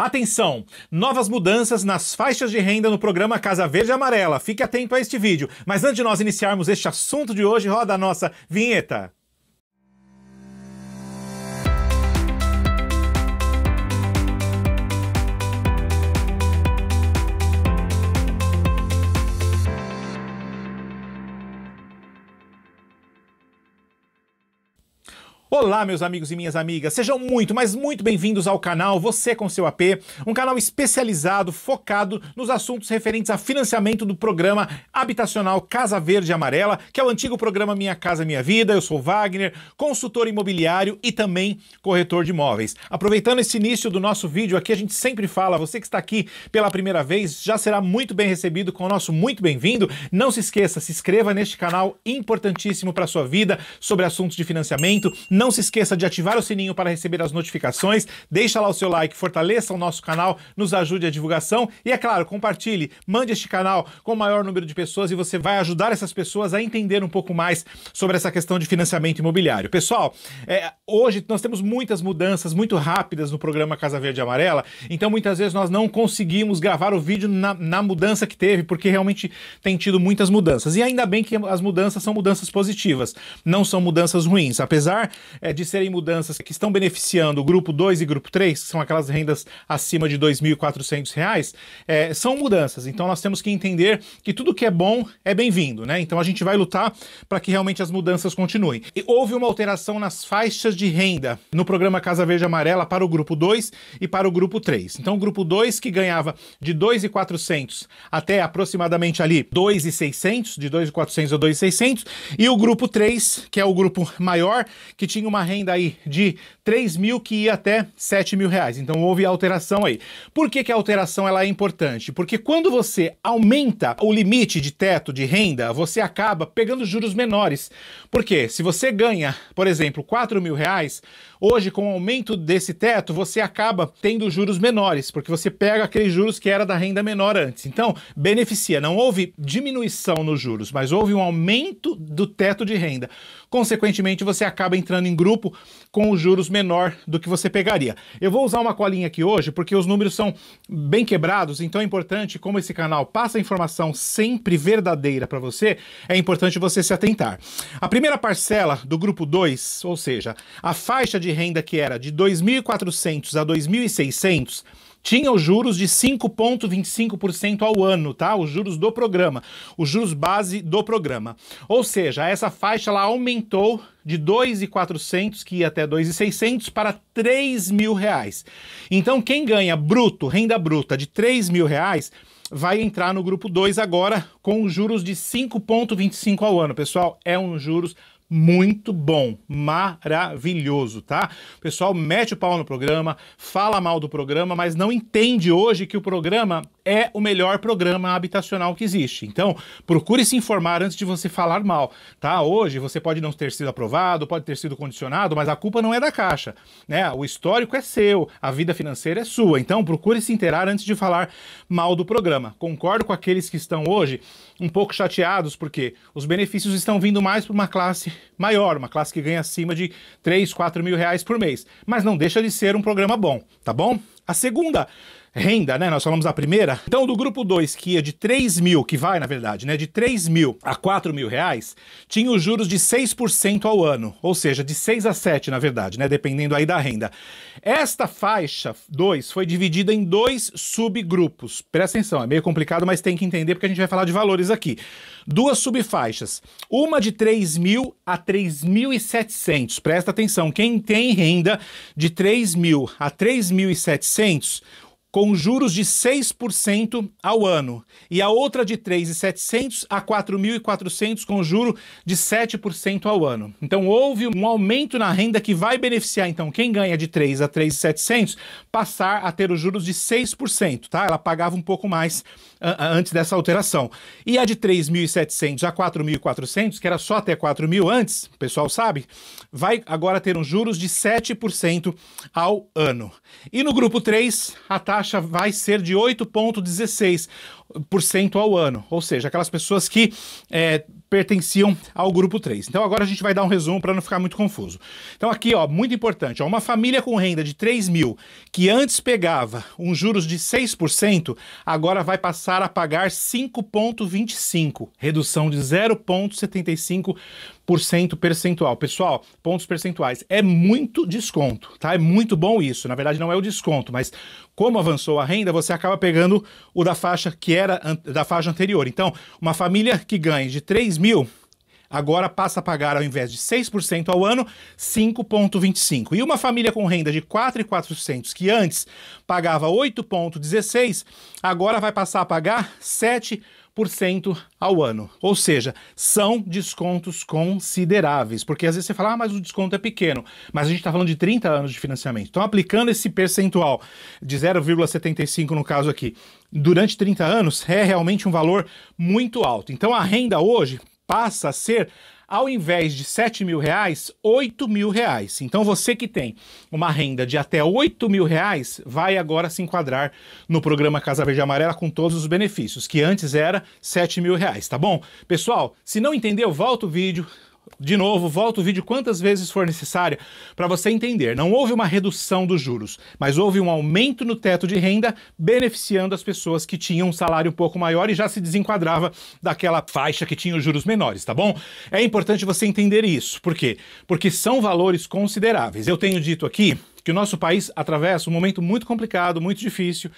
Atenção! Novas mudanças nas faixas de renda no programa Casa Verde e Amarela. Fique atento a este vídeo. Mas antes de nós iniciarmos este assunto de hoje, roda a nossa vinheta. Olá, meus amigos e minhas amigas, sejam muito, mas muito bem-vindos ao canal Você com seu AP, um canal especializado, focado nos assuntos referentes a financiamento do programa habitacional Casa Verde Amarela, que é o antigo programa Minha Casa Minha Vida. Eu sou Wagner, consultor imobiliário e também corretor de imóveis. Aproveitando esse início do nosso vídeo aqui, a gente sempre fala, você que está aqui pela primeira vez já será muito bem recebido com o nosso muito bem-vindo. Não se esqueça, se inscreva neste canal importantíssimo para a sua vida sobre assuntos de financiamento. Não não se esqueça de ativar o sininho para receber as notificações. Deixa lá o seu like, fortaleça o nosso canal, nos ajude a divulgação e, é claro, compartilhe, mande este canal com o maior número de pessoas e você vai ajudar essas pessoas a entender um pouco mais sobre essa questão de financiamento imobiliário. Pessoal, é, hoje nós temos muitas mudanças muito rápidas no programa Casa Verde e Amarela, então muitas vezes nós não conseguimos gravar o vídeo na, na mudança que teve, porque realmente tem tido muitas mudanças. E ainda bem que as mudanças são mudanças positivas, não são mudanças ruins. Apesar é, de serem mudanças que estão beneficiando o grupo 2 e grupo 3, que são aquelas rendas acima de R$ 2.400, é, são mudanças. Então nós temos que entender que tudo que é bom é bem-vindo, né? Então a gente vai lutar para que realmente as mudanças continuem. E houve uma alteração nas faixas de renda no programa Casa Verde Amarela para o grupo 2 e para o grupo 3. Então o grupo 2 que ganhava de R$ 2.400 até aproximadamente ali 2.600, de R$ 2.400 a R$ 2.600, e o grupo 3, que é o grupo maior, que tinha tinha uma renda aí de 3 mil que ia até 7 mil reais. Então houve alteração aí. Por que, que a alteração ela é importante? Porque quando você aumenta o limite de teto de renda, você acaba pegando juros menores. Porque se você ganha, por exemplo, 4 mil reais, hoje com o aumento desse teto, você acaba tendo juros menores, porque você pega aqueles juros que era da renda menor antes. Então, beneficia. Não houve diminuição nos juros, mas houve um aumento do teto de renda. Consequentemente, você acaba entrando em grupo com os juros menor do que você pegaria. Eu vou usar uma colinha aqui hoje porque os números são bem quebrados, então é importante, como esse canal passa informação sempre verdadeira para você, é importante você se atentar. A primeira parcela do grupo 2, ou seja, a faixa de renda que era de 2.400 a 2.600, tinha os juros de 5,25% ao ano, tá? Os juros do programa, os juros base do programa. Ou seja, essa faixa ela aumentou de 2,400 que ia até 2,600 para 3 mil reais. Então quem ganha bruto, renda bruta de 3 mil reais vai entrar no grupo 2 agora com juros de 5,25 ao ano. Pessoal, é um juros muito bom, maravilhoso, tá? O pessoal mete o pau no programa, fala mal do programa, mas não entende hoje que o programa é o melhor programa habitacional que existe. Então, procure se informar antes de você falar mal, tá? Hoje você pode não ter sido aprovado, pode ter sido condicionado, mas a culpa não é da Caixa, né? O histórico é seu, a vida financeira é sua. Então, procure se inteirar antes de falar mal do programa. Concordo com aqueles que estão hoje um pouco chateados porque os benefícios estão vindo mais para uma classe maior, uma classe que ganha acima de 3, 4 mil reais por mês. Mas não deixa de ser um programa bom, tá bom? A segunda renda, né? Nós falamos a primeira. Então, do grupo 2, que ia de 3 mil, que vai, na verdade, né? De 3 mil a 4 mil reais, tinha os juros de 6% ao ano, ou seja, de 6 a 7, na verdade, né? Dependendo aí da renda. Esta faixa 2 foi dividida em dois subgrupos. Presta atenção, é meio complicado, mas tem que entender porque a gente vai falar de valores aqui. Duas subfaixas, uma de 3 mil a 3.700. Presta atenção, quem tem renda de 3 mil a 3.700, com juros de 6% ao ano, e a outra de 3.700 a 4.400 com juro de 7% ao ano. Então houve um aumento na renda que vai beneficiar então quem ganha de 3 a 3.700 passar a ter os juros de 6%, tá? Ela pagava um pouco mais ah, ah, antes dessa alteração. E a de 3.700 a 4.400, que era só até 4.000 antes, o pessoal sabe, vai agora ter uns juros de 7% ao ano. E no grupo 3, a taxa taxa vai ser de 8,16 ao ano, ou seja, aquelas pessoas que é, pertenciam ao grupo 3. Então agora a gente vai dar um resumo para não ficar muito confuso. Então aqui, ó, muito importante, ó, uma família com renda de 3 mil que antes pegava um juros de 6%, agora vai passar a pagar 5,25, redução de 0,75 percentual. Pessoal, pontos percentuais. É muito desconto, tá? É muito bom isso. Na verdade, não é o desconto, mas como avançou a renda, você acaba pegando o da faixa que é era da faixa anterior. Então, uma família que ganha de 3 mil agora passa a pagar, ao invés de 6% ao ano, 5,25%. E uma família com renda de 4,400, que antes pagava 8,16%, agora vai passar a pagar 7,25% cento ao ano. Ou seja, são descontos consideráveis, porque às vezes você fala, ah, mas o desconto é pequeno, mas a gente está falando de 30 anos de financiamento. Então, aplicando esse percentual de 0,75 no caso aqui, durante 30 anos, é realmente um valor muito alto. Então, a renda hoje passa a ser ao invés de 7 mil reais, 8 mil reais. Então você que tem uma renda de até 8 mil reais, vai agora se enquadrar no programa Casa Verde Amarela com todos os benefícios, que antes era 7 mil reais, tá bom? Pessoal, se não entendeu, volta o vídeo de novo, volta o vídeo quantas vezes for necessária para você entender. Não houve uma redução dos juros, mas houve um aumento no teto de renda, beneficiando as pessoas que tinham um salário um pouco maior e já se desenquadrava daquela faixa que tinha os juros menores, tá bom? É importante você entender isso. Por quê? Porque são valores consideráveis. Eu tenho dito aqui que o nosso país atravessa um momento muito complicado, muito difícil,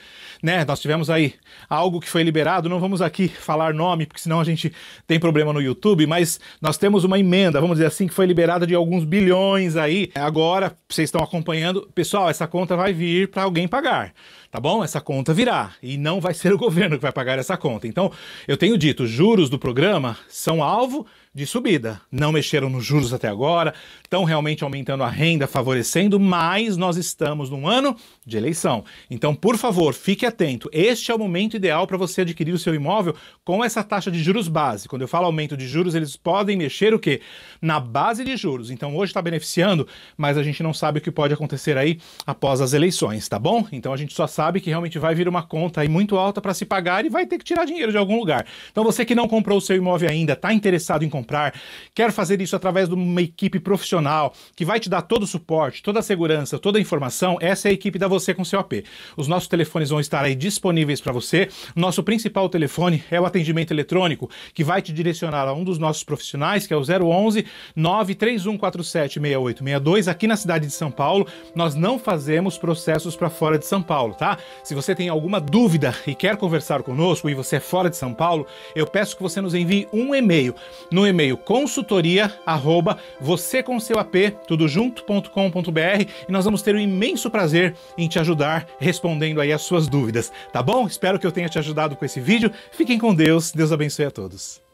né? Nós tivemos aí algo que foi liberado, não vamos aqui falar nome, porque senão a gente tem problema no YouTube, mas nós temos uma emenda, vamos dizer assim, que foi liberada de alguns bilhões aí. Agora, vocês estão acompanhando, pessoal, essa conta vai vir para alguém pagar tá bom? Essa conta virá e não vai ser o governo que vai pagar essa conta. Então, eu tenho dito, os juros do programa são alvo de subida. Não mexeram nos juros até agora, estão realmente aumentando a renda, favorecendo, mais nós estamos num ano de eleição. Então, por favor, fique atento. Este é o momento ideal para você adquirir o seu imóvel com essa taxa de juros base. Quando eu falo aumento de juros, eles podem mexer o quê? Na base de juros. Então, hoje está beneficiando, mas a gente não sabe o que pode acontecer aí após as eleições, tá bom? Então, a gente só sabe que realmente vai vir uma conta aí muito alta para se pagar e vai ter que tirar dinheiro de algum lugar. Então, você que não comprou o seu imóvel ainda, está interessado em comprar, quer fazer isso através de uma equipe profissional que vai te dar todo o suporte, toda a segurança, toda a informação, essa é a equipe da Você com AP. Os nossos telefones vão estar aí disponíveis para você. Nosso principal telefone é o atendimento eletrônico, que vai te direcionar a um dos nossos profissionais, que é o 011 93147 6862, aqui na cidade de São Paulo. Nós não fazemos processos para fora de São Paulo, tá? Se você tem alguma dúvida e quer conversar conosco e você é fora de São Paulo, eu peço que você nos envie um e-mail no e-mail consultoria com seu AP, tudo junto.com.br e nós vamos vamos ter um imenso prazer em te ajudar respondendo aí as suas dúvidas, tá bom? Espero que eu tenha te ajudado com esse vídeo. Fiquem com Deus, Deus abençoe a todos.